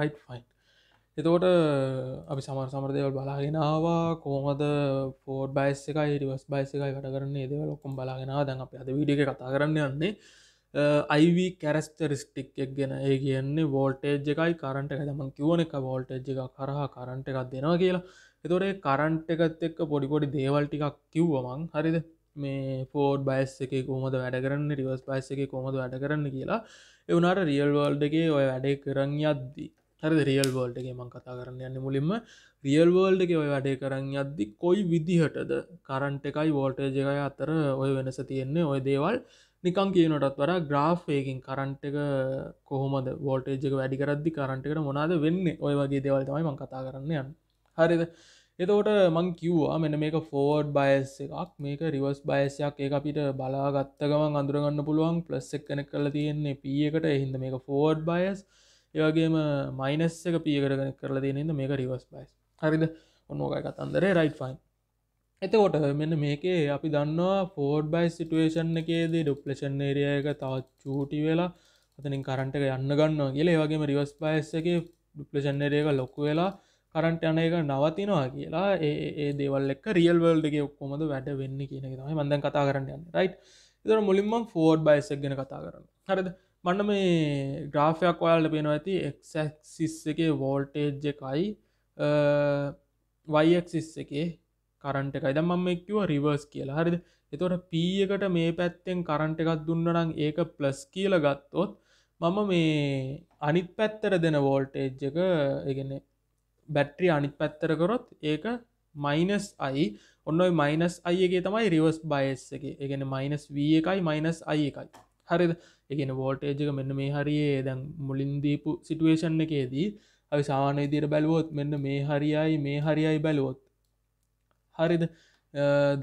right fine එතකොට අපි සමර් සමර්දයවල් බලාගෙනවා කෝමද ෆෝඩ් බයිස් එක ඉරිවස් බයිස එකයි කට කරන්නේ දෙව ලොකුම් බලාගෙනවා දැන් අප අද විඩිය කතා කරන්න යන්නේ අයිව කැරස්ටරිස්ටික් එක් ගෙන ඒ කියන්නේ වෝල්ටේජ් එකයි කරන්ට එක තමන් කිවන එක වෝල්ටේජ් එක කරහ කරන්ට එකක් දෙනවා කියලා එතොරේ කරන්ට එකත් එක්ක පොඩිපොඩි දේවල් ටිකක් කිව්වමං හරිද මේ ෆෝඩ් බයිස් එක කොහොමද වැඩ කරන්න රිවස් බයිස් එක කොහොමද වැඩ කරන්න කියලා එවනාට රියල් වල්ඩගේ ඔය වැඩේ කරන්න යද්දී හර රියල් වෝල්ඩ් එක මං කතා කරන්න යන්න මුලින්ම රියල් වෝල්ඩ් එක ඔය වැඩේ කරන්න අද්දි කොයි විදිහටද කරන්ට එකයි වෝල්ටජ එකය අතර ඔය වෙනස තියෙන්නේ ඔය දේවල් නිකං කියනටත් වර ග්‍රාෆ්යකින් කරන්ට එක කොහොමද වෝල්ටේජ එක වැඩි කරද්දි කරන්ටකට මොනාද වෙන්න ඔය වගේ දේවල් තමයි මං කතා කරන්න යන්න හරිද එතකොට මං කිව්වා මෙන මේක ෆෝඩ් බයස් එකක් මේක රිවස් බයසයක් ඒ අපිට බලාගත්ත ගමන් අඳුරගන්න පුළුවන් ප්ලස් එක් කනෙක් කල තියෙන්නේ පියකට එහින්ද මේක ෆෝඩ් බයස් ඒවගේම මයිනස් එක පියකරගෙන කරලා දෙනන්න මේක රිවස් පයිස් හරිද ඔන්නෝකයි කතන්දරේ රයිට් ෆයින් එතකොට මෙන්න මේකේ අපි දන්නවා ෆෝඩ් බයි සිටුවේෂන් එකේද ඩුප්ලේෂන් ඒරිය එක තවත් චූටි වෙලා අතනින් කරන්ට එක යන්න ගන්නවා කියලා ඒවගේම රිවස් පයිස් එක ඩුප්ලේෂන් ඒරියක ලොකු වෙලා කරන්ට යන එක නවතිනවා කියලා ඒ දේවල් එක් රියල් වල්ඩගේ ඔක්කොමද වැඩ වෙන්න කියන තමයි මඳන් කතා කරන්න යන්න රයිට් ඉතර මුලින්ම ෆෝඩ් බයිසක් ගෙන කතා කරන්න හරිද මන්න මේ ග්‍රාෆයක් ඔයාල පෙනවා ඇති එක්සිස් එකේ වෝල්ටේජ් එකයි වයික්සිස් එකේ කරන්ට එකයි දම් මම එක්ව රිවර්ස් කියලා හරිද එතොට පීයකට මේ පැත්තෙන් කරන්ට එකක් දුන්නනම් ඒක ප්ලස් කියල ගත්තොත් මම මේ අනිත් පැත්තර දෙන වෝල්ටේජ් එක එකන බැට්‍රි අනිත් පැත්තර කරොත් ඒක මයිනස් අයි ඔන්න මයිනස් අයගේ තමයි රිවස් බයස් එක එකන මයිනස් වී එකයි මයිනස් අය එකයි හරිද එකන වෝටේජක මෙන්න මේ හරියේ දැන් මුලින්දීපු සිටුවේෂන් එකේදී අපි සාමාන ඉදිර බැලුවොත් මෙන්න මේ හරියයි මේ හරියයි බැලුවොත් හරිද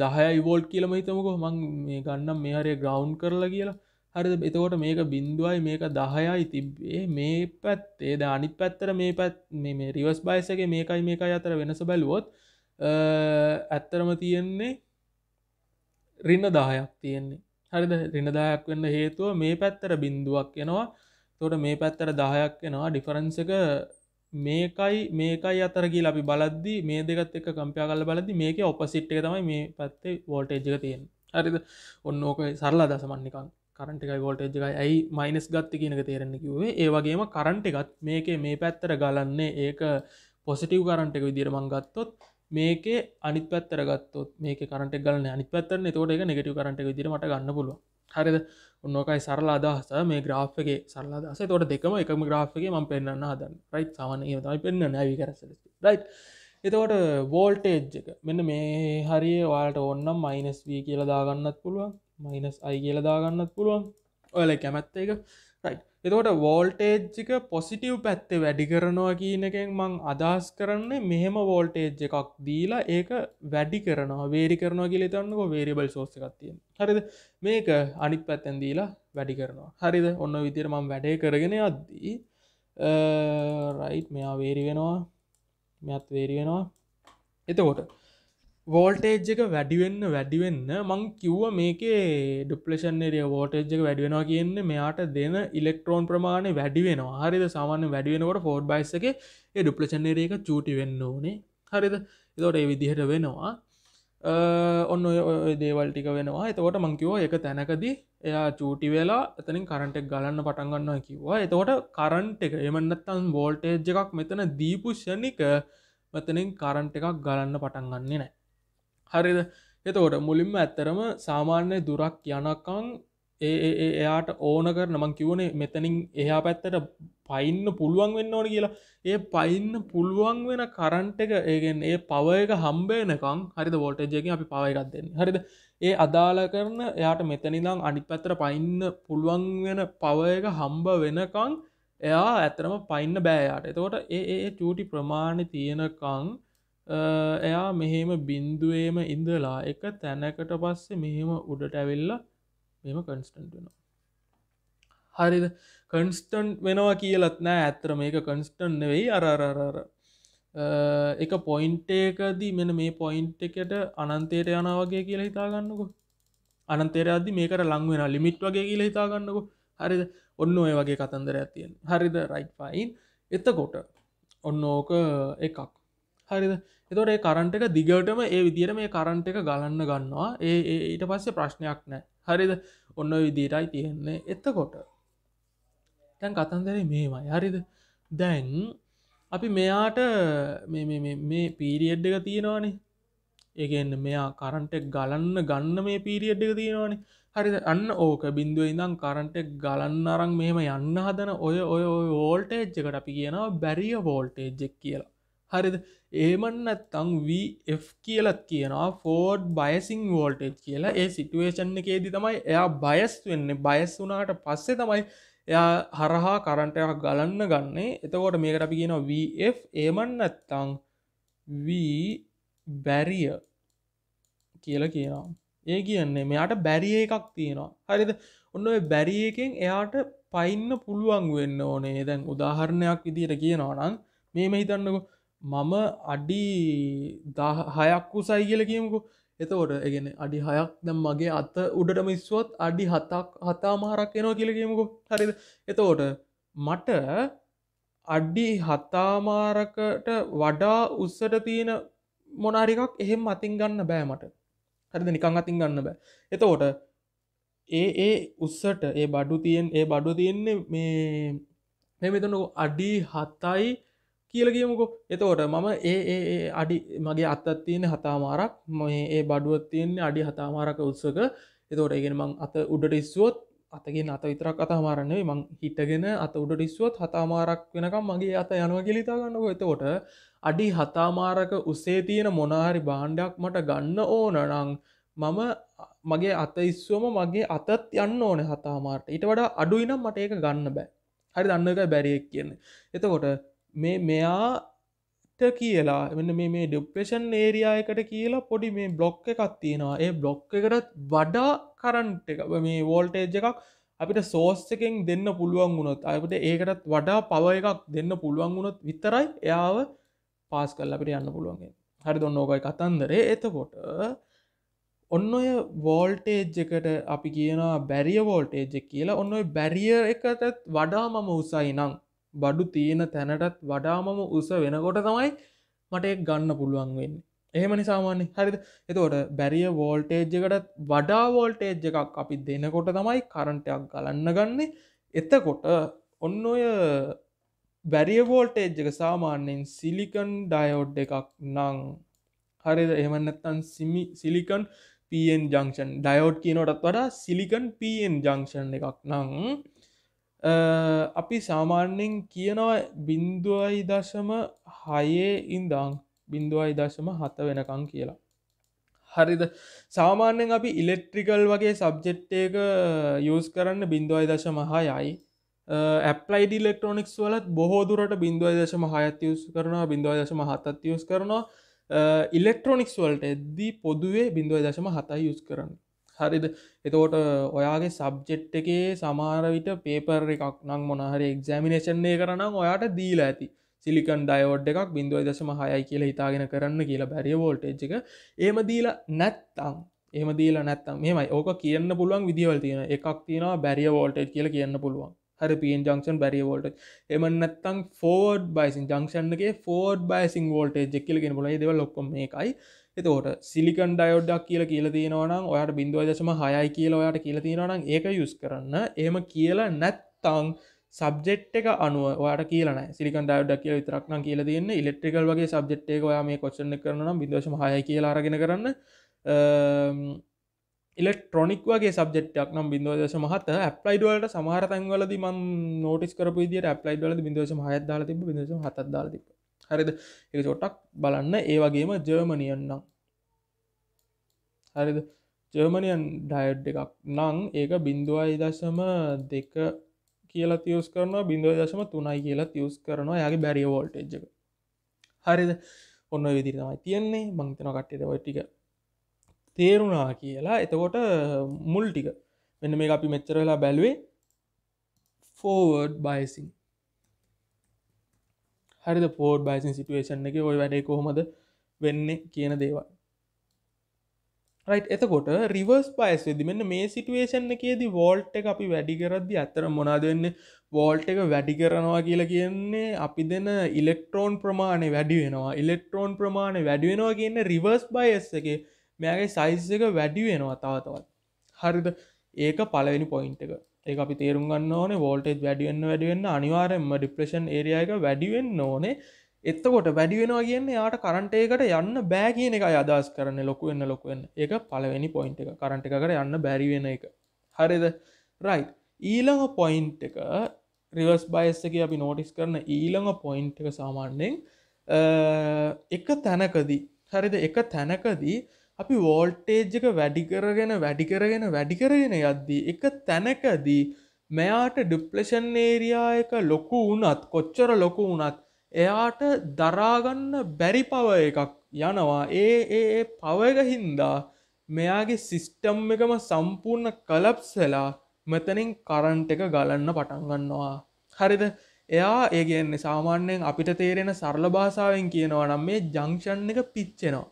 දහයි වෝල්් කියලම හිතමක මං මේ ගන්නම් මේ හරිය ග්‍රවන්් කරලා කියලා හරිද එතකොට මේක බින්දුවයි මේක දහයයි තිබ්බේ මේ පැත්තේ ද අනිත් පැත්තර මේ පැත් මේ රිවස් බයිසගේ මේකයි මේකයි අතර වෙනස බැලුවොත් ඇත්තරම තියෙන්නේ රින්න දහයක් තියෙන්නේ හරිද රිනදායක් වෙන්න හේතුව මේ පැත්තර බින්දුවක් එනවා තොට මේ පැත්තර දාහයක් එනවා ඩිෆරන්ස එක මේකයි මේකයි අතරගේ ලබි බලද්දි මේ දෙකත් එක කම්පයා කල බලදි මේක ඔපසිට් එක තමයි මේ පැත්තේ වෝල්ටේජ්ක තියෙන් හරිද ඔන්න ඕක සරලා දසමන්නිකන් කරට එකයි වෝල්ටේජ් එකයි ඇයි මයිනස් ගත්ත කියනක තේරෙන කිවේ ඒවගේම කරන්ට එකත් මේක මේ පැත්තර ගලන්නේ ඒක පොසිටව් කරන්ට එක විදිරමං ගත්තොත් මේක අනිත් පත්තර ගත්තොත් මේක කරට ගල අනි පත්තර තෝට එක නෙගටව කරට දිරමට ගන්න පුලුව හරිද උන්නෝකයි සරලා අදහස මේ ග්‍රාෆ්ගේ සරලා දස තොට දෙකම එකම ග්‍රාෆ්ගේ ම පෙන්න්න හදන් රයි් සාමනය තමයි පෙන්න්න නැවි කරස රයි් එතවට වෝල්ටේජ් එක මෙන්න මේ හරි වාට ඔන්නම් මයිනස් වී කියලා දාගන්නත් පුළුවන් මයිනස් අයි කියලා දාගන්නත් පුළුවන් ඔයල කැමැත්ත එක එතකොට වෝල්ටේජ්ජික පොසිටව් පැත්තේ වැඩි කරනවා කියනකෙන් මං අදහස් කරන්නේ මෙහෙම වෝල්ටේජ් එකක් දීලා ඒක වැඩි කරනවා වේරි කරනවා කියල තන්නක වේරිබල් සෝස්සකත්තියෙන් හරිද මේක අනිත් පැත්තැන් දීලා වැඩි කරනවා හරිද ඔන්න විදිර මං වැඩේ කරගෙන අද්දී රයිට් මෙයා වේරි වෙනවා මෙත් වේරි වෙනවා එතකොට වෝල්ටේජ් එක වැඩිවෙන්න වැඩිවෙන්න මං කිව්ව මේකේ ඩුපලේෂන්ේරිය වෝටේජ් එක වැඩිවෙනවා කියන්න මෙයාට දෙන ඉලෙක්ට්‍රෝන් ප්‍රමාණය වැඩිවෙන හරිද සාමාන්‍ය වැඩිවෙනකොට ෆෝඩ් බයිස් එක ඒ ඩුපලේෂන්ේරිය එක චූටි වෙන්න ඕනේ හරිද එතොට ඒ විදිහට වෙනවා ඔන්න දේවල්ටික වෙනවා එතකොට මංකිවෝ එක තැනකදී එයා චූටි වෙලා එතනින් කරටෙක් ගලන්න පටන්ගන්නවා කිව්වා එතකොට කරන්ට් එක එමන්නත්තන් වෝල්ටේජ් එකක් මෙතන දීපුෂණික මෙතනින් කරන්ට් එකක් ගලන්න පටන්ගන්නේ නෑ හරිද එතකොට මුලින්ම ඇත්තරම සාමාන්‍ය දුරක් යනකං එයාට ඕන කර නමං කිවනේ මෙතනින් එයා පැත්තට පයින්න පුළුවන් වෙන්න ඕන කියලා ඒ පයින්න පුළුවන් වෙන කරන්ට එක ඒගෙන් ඒ පවයක හම්බේනකං හරිද වෝල්ටජයකින් අපි පවයකක් දෙන්න හරිද ඒ අදාළ කරන එයාට මෙතනිදං අනිත් පැත්තර පයින්න පුළුවන් වෙන පවයක හම්බ වෙනකං එයා ඇතරම පයින්න බෑයාට එතකොට ඒ චූටි ප්‍රමාණි තියෙනකං එයා මෙහෙම බින්දුවේම ඉඳලා එක තැනකට පස්සේ මෙහෙම උඩට ඇවෙල්ල මෙම කන්ස්ටන්ට වෙනවා හරිද කන්ස්ටන්් වෙනවා කියලත් නෑ ඇත්තර මේක කන්ස්ටන් වෙයි අරරරර එක පොයින්ටේකදී මෙන මේ පොයින්ට එකට අනන්තේර යන වගේ කියලා හිතාගන්නකො අනන්තේර අදදි මේකට ලං වෙන ලිමිට් වගේ කියලා හිතාගන්නකො හරිද ඔන්න ඔය වගේ කතන්දර ඇතියෙන් හරිද රයිට් පයින් එතකොට ඔන්න ඕක එකක් හරිද එතොට ඒ කරන්ට එක දිගටම ඒ විදිර මේ කරන්ට එක ගලන්න ගන්නවා ඒ ඊට පස්සේ ප්‍රශ්නයක් නෑ හරිද ඔන්න විදිරයි තියෙන්නේ එත්තකොට තැන් කතන්දර මේමයි හරිද දැන් අපි මෙයාට මේ පීරියඩ් එක තියෙනවානේ ඒගන්න මෙයා කරන්ටෙක් ගලන්න ගන්න මේ පීරියඩ් එක තියෙනවානේ හරිද අන්න ඕක බින්දුව ඉඳම් කරන්ටෙක් ගලන්න අරං මෙහෙම යන්න හදන ඔය ඔය ඕල්ටේජ් එකට අපි කියනවා බැරිය වෝල්ටේජ්ජෙක් කියලා හරිද ඒමන් නැත්තං වF කියලත් කියනවා ෆෝඩ් බයසිං වෝල්ටේජ් කියලා ඒ සිටුවේෂන් එකේදී තමයි එයා බයස් වෙන්න බයස් වනාට පස්සේ තමයි එයා හරහා කරන්ටයක් ගලන්න ගන්නේ එතකොට මේකට අපි කියන වF ඒමන් නැත්තං වී බැරිය කියල කියනවා ඒ කියන්නේ මෙයාට බැරිය එකක් තියෙනවා හරිද ඔන්න බැරිය එකෙන් එයාට පයින්න පුළුවන් වෙන්න ඕනේ දැන් උදාහරණයක් විදිට කියනවා නම් මේම හිතන්නකෝ මම අඩි හයක් උසයි කියල කියමුකු එතකොට එගෙන අඩි හයක් දම් මගේ අත උඩට මිස්ුවත් අඩි හතක් හතා මහරක් එනවා කියලගේමුකු හරිද එතෝට මට අඩ්ඩි හතාමාරකට වඩා උස්සට තියෙන මොනාරිකක් එහෙම අතින් ගන්න බෑ මට හරිද නිකං අතින් ගන්න බෑ එතෝට ඒ ඒ උස්සට ඒ බඩු තියෙන් ඒ බඩු තියෙන්නේ මේ මෙ මෙතනු අඩි හතයි කියලගියමුකෝ එතකොට මම ඒ අඩි මගේ අත්තත් තියෙන හතාමාරක් මේ ඒ බඩුවත් තියන්නේ අඩි හතාමාරක උත්සක එතකොට ඒගෙන මං අත උඩට ඉස්සුවොත් අතගෙන අත විතරක් අතමාරන්නේ මං හිටගෙන අත උඩට ඉස්සුවත් හතාමාරක් වෙනකම් මගේ අත යනවා කෙලිතාගන්නක එතකොට අඩි හතාමාරක උසේ තියෙන මොනාරි බාණ්ඩක් මට ගන්න ඕනනං මම මගේ අත ඉස්සුවම මගේ අතත් යන්න ඕන හතාමාරට ඉට වඩා අඩුයිනම් මට ඒක ගන්න බෑ හරි දන්නක බැරියක් කියන්නේ එතකොට මේ මෙයාට කියලා මෙන්න මේ ඩිප්‍රේෂන් ඒරියායකට කියලා පොඩි මේ බ්ලොක්් එකක් තියෙනවා ඒ බ්ලොක්් එකටත් වඩා කරන්ට් එක මේ වෝල්ටේජ් එකක් අපිට සෝස් එකෙන් දෙන්න පුළුවන් වුණොත් අපට ඒකටත් වඩා පව එකක් දෙන්න පුළුවන් වුණොත් විතරයි එයාව පාස් කල් අපිට යන්න පුළුවන්ගේ හරි දොන්න ඕකයි කතන්දරේ එතකොට ඔන්න ඔය වෝල්ටේජ් එකට අපි කියනවා බැරිය වෝල්ටේජ් කියලා ඔන්න බැරිිය එකටත් වඩා මම උසයි නං බඩු තියෙන තැනටත් වඩාමම උස වෙනකොට තමයි මට එක් ගන්න පුළුවන් වෙන්න එහෙමනි සාමාන්‍ය හරිද එතකොට බැරිය වෝල්ටේජ්ජකටත් වඩා වෝල්ටේජ් එකක් අපි දෙනකොට තමයි කරන්ටයක් ගලන්න ගන්නේ එතකොට ඔන්න ඔය බැරිය වෝල්ටේජ් එක සාමාන්‍යයෙන් සිලිකන් ඩයෝඩ් එකක් නං හරිද එහමන්නත්තන් සිමි සිලිකන් පන් ජංක්ෂන් ඩයෝඩ් කියනොටත් වඩා සිලිකන් පන් ජංක්ෂන් එකක් නං අපි සාමාන්‍යෙන් කියනවා බින්දුවයි දශම හයේ ඉන්දාං බින්දුවයි දශම හත වෙනකං කියලා හරිද සාමාන්‍යෙන් අපි ඉලෙක්ට්‍රිකල් වගේ සබ්ජෙට්ටයක යස් කරන්න බින්දුවයි දශම හයයි ඇප්ලයිඩ ඉලෙක්ට්‍රොනික්ස් වලත් බොහෝදුරට බින්දුවයි දශම හයත් යස් කරනවා බින්දුවයි දශම හතත් යස් කරනවා ඉලෙක්ට්‍රොනික්ස් වලට එද්දී පොදුවේ බින්දුවයි දශම හතයි යුස් කරන්න හරිද එතෝට ඔයාගේ සබ්ජෙට් එකේ සමාරවිට පේපර් එකක් නම් මොනහරි එක්ෂමිනේෂන්ය කරනම් ඔයාට දීලා ඇති සිලිකන් ඩයෝඩ් එකක් බින්දුව දශම හයයි කියලා හිතාගෙන කරන්න කියලා බැරි වෝල්ටේජ් එක ඒම දීලා නැත්තං එම දීලා නැත්තම් මෙමයි ඕක කියන්න පුළුවන් විදිවල් තියෙන එකක් තියෙනවා බැරිය වෝල්ටේජ් කියලා කියන්න පුළුවන් හරි පියෙන් ජංක්ෂන් බැරිය වෝල්ට එම නැත්තං ෆෝඩ් බයිසින් ජංක්ෂන්ගේ ෆෝඩ් බයිසින් වෝල්ටේජ් එකක්ල ගෙන ොල දෙව ලොක්කොම එකයි එතෝට සිලිකන් ඩයෝඩ්ඩක් කියල කියල තියෙනවනම් ඔයාට බින්දුව දශම හයයි කියලා ඔයාට කියල තියෙනවනම් ඒක යුස් කරන්න එහම කියලා නැත්තං සබ්ෙට් එක අනුව වාට කියලන සිිකන් ඩක් කිය විතරක්න කියල තියන්න ඉලෙක්ට්‍රිකල් වගේ සබ්ෙට් එක යා මේ කොච්චන කරන බිදශම හය කියලාරගෙන කරන්න ඉලෙක්ට්‍රොනික් වගේ සබ්ෙට්ක් නම් බිදෝදශ මහත ඇප්ලයිඩවලට සමහරතන්වලද මන් නෝටිස් කරපු දිට ඇප්ලයිඩල බිදශ හයදාල තිබ බිදශ හතදාල තිබ හරිද එක චොට්ටක් බලන්න ඒවගේම ජර්මනියන්නම් හරිද ජර්මනියන් ඩයට් එකක් නං ඒක බින්දුවයි දශම දෙක කියලා තියස් කරනවා බිඳුව දශම තුනයි කියලා තියස් කරනවා යගේ බැරි වෝල්ටේජ් එක හරිද ඔන්න විදිරමයි තියෙන්නේ මංතන කට්ටෙද ඔටික තේරුණා කියලා එතකොට මුල් ටික මෙන්න මේ අපි මෙච්චරලා බැලුවේ ෆෝවර්ඩ් බයිසින් හරිද පෝඩ් බයිසින් සිටුවේෂන් එක ඔය වැඩේ කොහොමද වෙන්න කියන දේවල් එතකොට රිවර්ස් පයිස් වෙදි මෙන්න මේ සිටුවේෂන් එකේදි වෝල්ට් එක අපි වැඩි කරද්දි අතර මොනාද වෙන්න වෝල්ට් එක වැඩි කරනවා කියලා කියන්නේ අපි දෙන ඉලෙක්ට්‍රෝන් ප්‍රමාණය වැඩි වෙනවා ඉලෙක්ට්‍රෝන් ප්‍රමාණය වැඩි වෙනවා කියන්න රිවර්ස් බයිස් එක මෙයාගේ සයිස් එක වැඩි වෙනවා තවතවත් හරිද ඒක පලවෙනි පොයින්ට එක ඒ අපි තේරුම් ගන්න ඕන වෝල්ටේජ් වැඩිවෙන්න වැඩිවෙන්න අනිවාරෙන්ම ඩිප්‍රේෂන් ඒරයක වැඩිවෙන්න ඕනේ එත්තකොට වැඩිවෙනවා කියන්නේ යාට කරන්ටේකට යන්න බෑ කියන එක අදස් කරන්න ලොකුවෙන්න ලොකුවෙන් එක පලවෙනි පොයින්් එක කරන්ට එකකට යන්න බැරිවෙන එක හරිද රයි ඊළඟ පොයින්් එක රිවස් බයිස් එක අපි නෝටිස් කරන ඊළඟ පොයින්් එක සාමාන්‍යෙන් එක තැනකදී හරිද එක තැනකදී අපි වෝල්ටේජ්ජක වැඩිකරගෙන වැඩිකරගෙන වැඩිකරගෙන යද්දී එක තැනකදී මෙයාට ඩිප්ලෂන් ඒරයා එක ලොකු වනත් කොච්චර ලොකු වනත් එයාට දරාගන්න බැරි පව එකක් යනවා ඒ ඒ පවක හින්දා මෙයාගේ සිිස්ටම් එකම සම්පූර්ණ කලප්සලා මෙතනින් කරන්ට එක ගලන්න පටන්ගන්නවා හරිද එයා ඒගන්නේ සාමාන්‍යයෙන් අපිට තේරෙන සරල භාසාාවෙන් කියනවා නම් මේ ජංක්ෂන් එක පිච්චෙනවා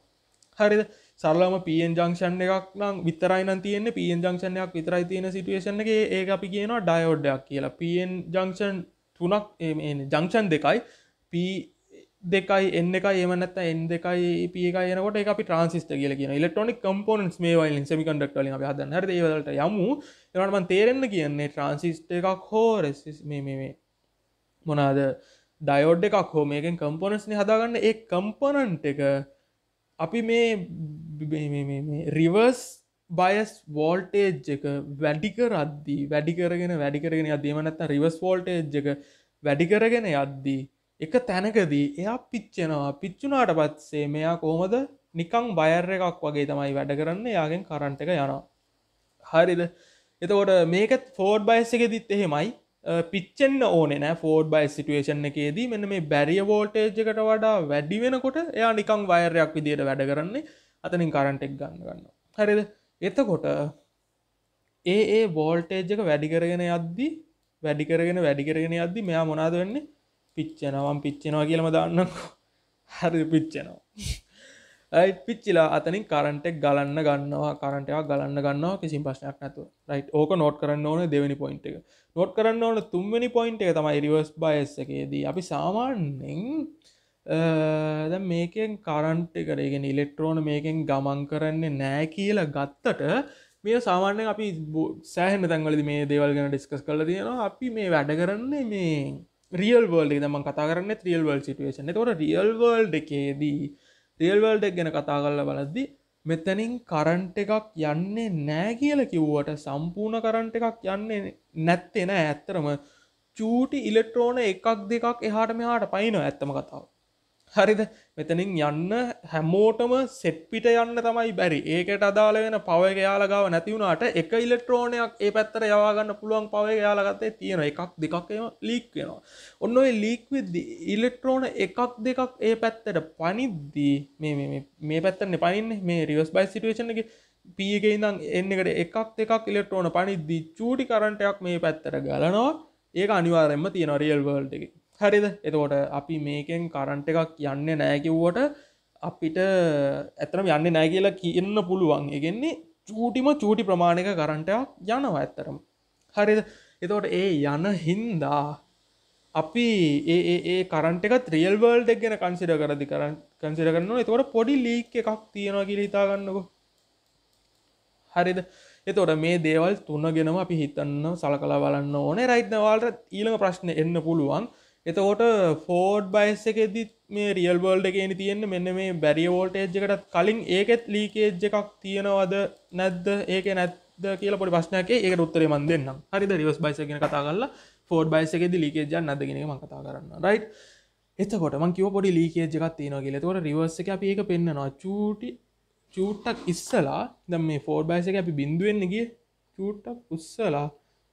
හරිද සරලම පියෙන් ජංක්ෂන් එකක් නම් විතරයි නම් තියෙන්නේ පියෙන් ජංක්ෂණයක් විතරයි තියෙන සිටුවේෂන් එක ඒ අපි කියනවා ඩයෝඩ්ඩයක් කියලා පියෙන් ජංක්ෂන් තුනක් ජංක්ෂන් දෙකයි පී දෙකයි එන්න එකයි එමනත්ත එන් දෙකයි පියක යනකොට එක ට්‍රන්සිස්ට කියල කියන ඉලෙක්ට්‍රොනික් කම්පොනන්ස් මේ වයිලින් සමිකන්ඩක්ටලින් හද හර ඒවලට යමු එවටමන් තේරෙන්න්න කියන්නේ ට්‍රන්සිස්ට එකක් හෝ රෙසිස් මේ මොනාද ඩයෝඩ් එකක් හෝ මේකෙන් කම්පොනස්න හදාගන්න ඒ කම්පනන්ට් එක අපි මේ රිවර්ස් බයස් වෝල්ටේජ් එක වැඩික රද්දී වැඩිකරගෙන වැඩිකරගෙන අදීමනත්ත රිවස් වෝල්ටේජ් එක වැඩිකරගෙන යද්දී එක තැනකදී එයා පිච්චෙනවා පිච්චුනාට පත්සේ මෙයා කොහොමද නිකං බයර් එකක් වගේ තමයි වැඩ කරන්න යාගෙන් කරන්ට එක යනවා හරිද එතකොට මේකත් ෆෝඩ් බයස්සකෙදිත් එහෙමයි පිච්චෙන්න්න ඕන ෆෝඩ් බයි සිටුවේෂන් එකේදී මෙන්න මේ බැරිය වෝල්ටේජ්කට වඩා වැඩි වෙනකොට එයා නිකං වයරයක් විදියට වැඩ කරන්නේ අතනින් කරන්ටෙක් ගන්න ගන්න හරිද එතකොට ඒ ඒ වෝල්ටේජ්ජක වැඩිකරගෙන යද්දි වැඩිකරගෙන වැඩිකරගෙන යද්දි මෙයා මොනාද වෙන්නේ පිච්චනවම් පිච්චෙනවා කියලම දන්න හරි පිච්චෙනවා යි පිච්චිලා අතනින් කරන්ටෙක් ගලන්න ගන්නවා කරටයක් ගලන්න ගන්නවා කිසි ප්‍රශ්නයක් නැතු රයි් ඕක නොට් කරන්න ඕන දෙවැනි පොයින්ට එක නොට් කරන්න ඕන තුන්වැනි පොයින්ට එක තමයි රිවර්ස් බයස් එකේදී අපි සාමාන්‍යෙන් ද මේකෙන් කරන්ට් කරගෙන ඉලෙක්ට්‍රෝන මේකෙන් ගමන් කරන්නේ නෑ කියලා ගත්තට මේ සාමාන්‍යෙන් අපි සෑහන තැන්වලද මේ දේවල් ගැන ඩිස්කස් කල තියෙනවා අපි මේ වැඩ කරන්නේ මේ රියල් වල්ඩ දම කතා කරන්න ්‍රියල් වල් සිටුවේශන තොර රියල් වල්ඩ් එකේදී රියල් වල්ඩක් ගැන කතා කරල බලද්දිී මෙතනින් කරන්ට එකක් යන්නේ නෑ කියල කිව්වට සම්පූර්ණ කරන්ට එකක් යන්නේ නැත්තෙන ඇත්තරම චූටි ඉලෙක්ට්‍රෝන එකක් දෙකක් එහාට මෙහාට පයින ඇත්තම කතාව හරිද මෙතනින් යන්න හැමෝටම සෙට්පිට යන්න තමයි බැරි ඒකට අදාළ වෙන පවග යාලගාව නැතිවුණට එක ඉලෙක්ට්‍රෝනයක් ඒ පැත්තර යවාගන්න පුළුවන් පවග යාලගත්තේ තියෙන එකක් දෙකක්ම ලීක් වෙනවා ඔන්න ඔයි ලීක්විද ඉලෙක්ට්‍රෝන එකක් දෙකක් ඒ පැත්තට පනිද්දී මේ පැත්තරන පනින්න මේ රිවස් බයි සිටුවේෂන එක පියගේ ඉඳම් එන්නකට එකක් දෙකක් ඉලෙක්ට්‍රෝන පනිද්දී චූටි කරන්ටයක් මේ පැත්තර ගලනවා ඒක අනිවාරෙන්ම තියෙන රියල් වර්ල්ඩ් එක හරිද එතකොට අපි මේකෙන් කරන්ට එකක් යන්න නෑකිව්වට අපිට ඇතරම යන්න නෑ කියලා කියන්න පුළුවන් එකෙන්නේ චූටිම චූටි ප්‍රමාණික කරන්ටයක් යනවා ඇත්තරම හරිද එතවට ඒ යන හින්දා අපි ඒ කරන්ට එක ත්‍රියල්වර්ල්ඩ ගැන කන්සිඩ කරදි කරන්න කන්සිඩ කරන්න එතවට පොඩි ලීක් එකක් තියෙනගිල හිතාගන්නක හරිද එතොට මේ දේවල් තුන්න ගෙනම අපි හිතන්න සලකලා බලන්න ඕනේ රයිත්නවාල්ට ඊළඟ ප්‍රශ්න එන්න පුළුවන් එතකොට ෆෝඩ් බයිස් එකෙදත් මේ රියල් බෝල්ඩ එකන තියෙන මෙන්න මේ බැරි ෝල්ටේජ්ජකටත් කලින් ඒකෙත් ලීකේජ් එකක් තියෙනවද නැද්ද ඒක නැත්ද කියල පොඩි පස්්නයක ඒක උත්තරේ මන් දෙන්න හරි රිවස් බයිසගෙන කතා කරලා ෆෝඩ් බයිස එකෙද ලීකේජ නැදගෙන ම කතා කරන්න රයිට් එතකොට මං කිව පොඩි ලීකේජ් එකක් තියෙන කියලෙතකොට රිවර්ස එක අපඒක පෙන්න්නවා චූටි චූට්ටක් ඉස්සලා දම් මේ ෆෝඩ් බයිස එක අපි බිඳුවෙන්න්නගේ චූට්ටක් උස්සලා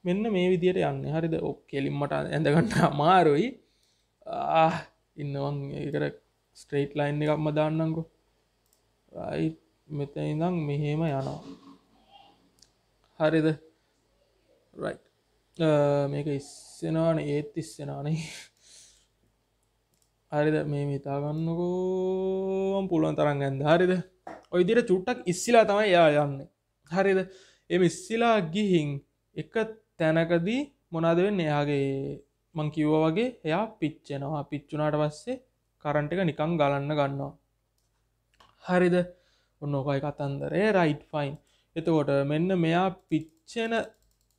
මෙන්න මේ විදියට යන්න හරිද ඔක් කෙලින්මට ඇඳගන්න අමාරුයි ඉන්නවන් ඒකට ස්ට්‍රේට් ලයින් එකක්ම දාන්නංකු රයි මෙත ඉඳම් මෙහෙම යනවා හරිද රයි් මේක ඉස්සෙනවාන ඒත් ඉස්සෙනනේ හරිද මේ මිතාගන්නකෝම් පුළුවන් තරන් ගැන්ද හරිද ඔයිදිර චුට්ටක් ඉස්සිලා තමයි යා යන්න හරිද එම ඉස්සිලා ගිහින් එක තැනකදී මොනාද වෙන්න එයාගේ මං කිව්ව වගේ එයා පිච්චෙනවා පිච්චුනාට පස්සේ කරන්ට එක නිකං ගලන්න ගන්නවා හරිද ඔන්නෝකයි කතන්දරේ රයිට් ෆයින් එතකොට මෙන්න මෙයා පිච්චෙන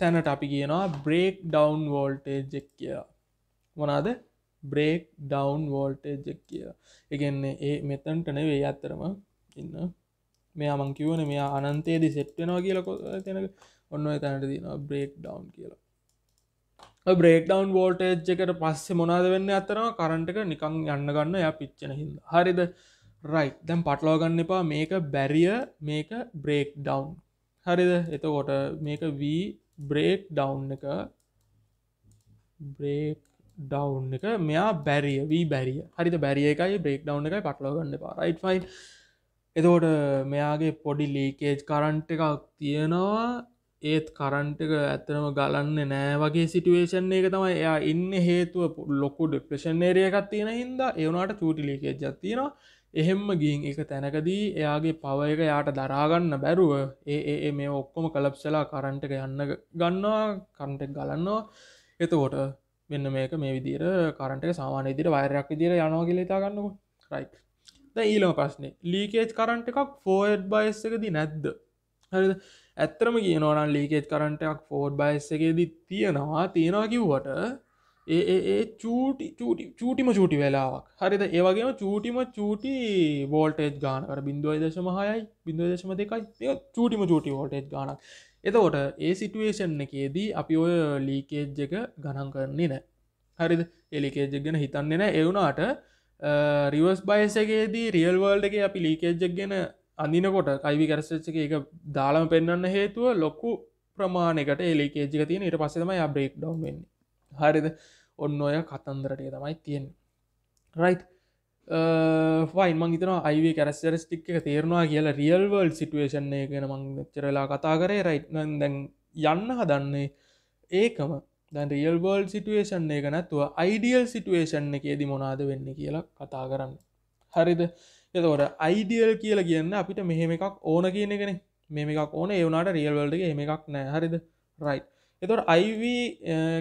තැනට අපි කියනවා බ්‍රේක් ඩවන් වෝල්ටේජෙක් කියා මොනාද බ්‍රේක් ඩවන් වෝල්ටේජෙක් කිය එකන්නේ ඒ මෙතන්ට නෙවේ අත්තරම ඉන්න මෙයා මංකිවන මෙයා අනන්තේදී සෙට්ටෙනවා කියලකො තැන ඔන්න තැනට දින බ්‍රේක් ඩවන් කියලා බ්‍රේක්ඩවන් වෝල්ටේජ් එකට පස්සේ මොනාද වෙන්න අතරම කරන්ටක නිකං යන්න ගන්න ය පිච්චන හිද හරිද රයි දැම් පටලෝගන්න එපා මේක බැරිය මේක බ්‍රේක් ඩවන් හරිද එතකොට මේක වී බ්‍රේක් ඩවන් එක බ්‍රේක් ඩවන්් එක මෙයා බැරිය වී බැරිය හරිත බැරිය එකයි බ්‍රේක් ඩව් එකයි පටලෝගන්න එපා රයිට් ෆයින් එතකොට මෙයාගේ පොඩි ලීකේජ් කරන්ට එකක් තියෙනවා ඒත් කරන්ටක ඇත්තනම ගලන්න නෑ වගේ සිටුවේෂන් එක තමයි එයා ඉන්න හේතුව ලොකු ඩෙප්‍රේෂන් ඒරයකත් තියෙන හින්දා ඒවුණට චූටිලිකේ ජත්තියෙනවා එහෙම්ම ගින් එක තැනකදී එයාගේ පව එක යාට දරාගන්න බැරුව ඒ මේ ඔක්කොම කලප්සලා කරන්ටක යන්න ගන්නවා කරන්ටෙක් ගලන්නවා එතකොට මෙන්න මේක මේ විදිර කරන්ට සාමාන ඉදිර වෛරයක් විදිර යනවා කියලෙතාගන්නකු රයිට් ඊලම ප්‍රශ්නේ ලීකේජ් කරන්ට එකක් ෆෝඩ් බයිස් එකදී නැද්ද හරිද ඇත්තරම කියනවනම් ලීකෙත් කරන්ටක් ෆෝඩ් බයිස් එකේදී තියෙනවා තියෙනවා කිව්වට ඒ චටි චටිම චටි වෙලාවක් හරිද ඒවගේම චටිම චටි වෝල්ටේජ් ගානකට බින්දුවයි දශමහයයි බින්දුව දශම දෙකයි චටිම චටි වෝල්ටේජ් ගානක් එතකොට ඒ සිටුවේෂන් එකේදී අපි ඔය ලීකේජ් එක ගණන් කරන්නේ නෑ හරිද එලිකේජ් ගැන හිතන්නේ නෑ එවුණට රිවස් බයිසකේදී රියල් වර්ල්ඩ එක අපි ලීකේජ්ජක් ගැන අඳනකොට අයිවි කරස්සච්චක එක දාළම පෙන්න්න හේතුව ලොක්කු ප්‍රමාණකට එලිකේජික තියෙන ඉට පසෙම බ්‍රේක් ඩව් වෙන්නේ හරිද ඔන්න ඔය කතන්දරටය තමයි තියෙන් රයි් ෆයින් මංගේතන අයිව කරස්සරස් ටික් එක තේරවා කියලා රියල්වල් සිටුවේෂන් එකන මංචරලා කතා කරේ රයිට්නන් දැන් යන්න හදන්නේ ඒකම දැන් රියල්වර්ල් සිටුවේෂන් එක නැත්තුව අයිඩියල් සිටුවේෂන් එකේදි මොනාද වෙන්න කියලා කතා කරන්න හරිද එතකොට අයිඩියල් කියල කියන්න අපිට මෙහෙම එකක් ඕන කියන කෙනෙ මෙම එකක් ඕන ඒවුනාට රියල්වල්ඩගේ හෙම එකක් නෑ හරිද රයි් එතොට අයිව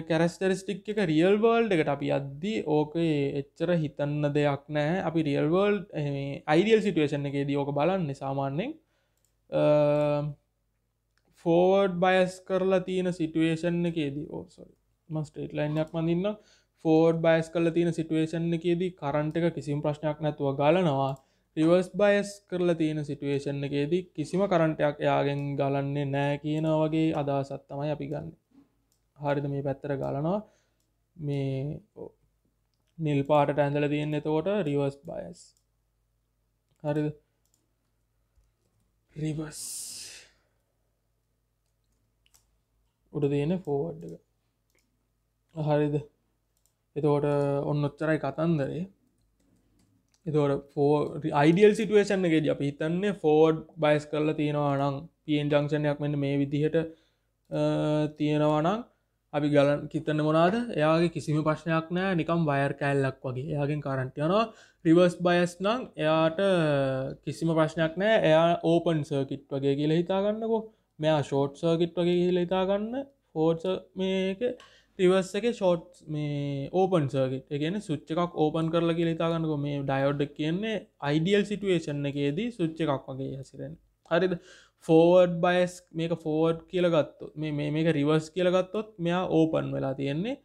කැරස්ටරිස්ටික් එක රියල්වර්ල්ඩ එකට අපි අද්දී ඕකේ එච්චර හිතන්න දෙයක් නෑ අපි රියල්වර්ල්ඩ් අයිඩියල් සිටුවේෂන් එක දියෝක බලන්න සාමාන්‍යෙන් ෆෝවර්ඩ් බයස් කරලා තියෙන සිටුවේෂන් එකේදී ඕසොරි මස්ටේට ලයින්යක් මඳන්න ෆෝඩ් බයස් කල තියෙන සිටුවේෂන් එකේදී කරන්ට එක කිසිම් ප්‍රශ්නයක් නැතුව ගලනවා රිවර්ස් බයස් කරලා තියෙන සිටුවේෂන් එකේදී කිසිම කරන්ටයක් එයාගෙන් ගලන්නේ නෑ කියන වගේ අදහසත් තමයි අපි ගන්න හරිද මේ පැත්තර ගලනවා මේ නිල් පාට ඇඳල තියන්න එතකොට රිවර්ස් බයස් හරිද රිවස් උඩ තියෙන ෆෝවඩ්ඩ හරිද එතකොට ඔන්න ඔච්චරයි කතන්දරේ එතවට ෆෝ අයිඩියල් සිටුවේෂන් එකෙද අපි හිතන්නේ ෆෝඩ් බයිස් කරලා තියෙනවා නම් පියෙන් ජංක්ෂණයක් මෙන්න මේ විදිහට තියෙනවානම් අපි ගලන් කිතන්න මොනාද එයාගේ කිසිම ප්‍රශ්නයක් නෑ නිකම් වයර් කෑල්ලක් වගේ එයාගෙන් කරන්ට යනවා රිවර්ස් බයස් නම් එයාට කිසිම ප්‍රශ්නයක් නෑ එයා ඕපන් සර්කිට් වගේ කියල හිතාගන්නකෝ මෙයා ෂෝට් සර්කිට් වගේ කියල හිතාගන්න ෆෝඩ්ස මේක ටිවස් එක ෂෝට් මේ ඕපන් සර්ගට එකන සුච්ච එකක් ඕපන් කරලා කියලතාගන්නක මේ ඩයෝඩ් කියන්නේ අයිඩියල් සිටුවේෂන් එකේදී සුච්ච එකක් වගේ හැසිරෙන් හරිද ෆෝවර්ඩ් බයස් මේක ෆෝඩ් කියලගත්තොත් මේ මේක රිවර්ස් කියලගත්තොත් මෙයා ඕපන් වෙලා තියෙන්නේ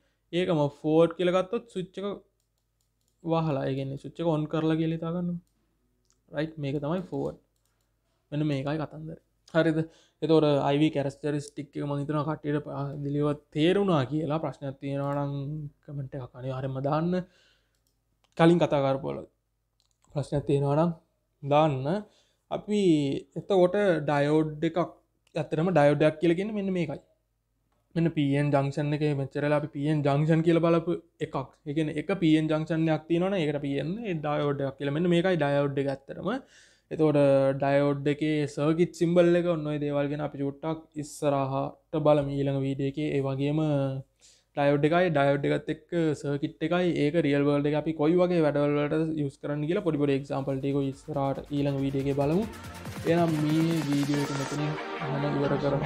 ඒකම ෆෝඩ් කියලගත්තොත් සුච්චක වහලා ඒගන්නේ සුච්චක ඔොන් කරලා කියලතාගන්න රයි් මේක තමයි ෆෝඩ් මෙන මේකයි කතන්දර හරිද එතොර අයිවි කැරස්ටරිස්ටික් මහිතන කට්ටට දිලිව තේරුණා කියලා ප්‍රශ්නයක් තියෙනවානං කමට කනේ හරම දාන්න කලින් කතාකරපොල ප්‍රශ්නයක් තියෙනවානම් දාන්න අපි එතකොට ඩයෝඩ් එකක් ඇතරම ඩයෝඩයක් කියලගෙන මෙන්න මේකයි මෙන්න පන් ජංක්ෂන් එක මෙච්චරලා අපි පියෙන් ජංක්ෂන් කියල බලපු එකක් එකන එක පියෙන් ජංක්ෂන්යක් තියනවන එකට පියන්න ඩයෝඩයක් කියල මෙන්න මේකයි ඩයෝඩ් ඇත්තරම එතෝට ඩයෝඩ් එකේ සර්කිත් සිම්බල් එක ඔන්නොයි දේවල්ගෙන අපි චුට්ටක් ඉස්සරහට බල මීළඟ වීඩ එක ඒවගේම ඩයෝඩ් එකයි ඩයෝඩ් එකත් එක් සර්කිට් එකයි ඒක රියල්වල්ඩ අපි කොයි වගේ වැඩවලට යස් කරන්න කියලා පොඩිපොඩ එක්ම්පල්ටක ස්රට ඊළඟ වීඩ එක බලමු එනම් මේ වීඩියෝ මෙතන හම ඉවර කරන්න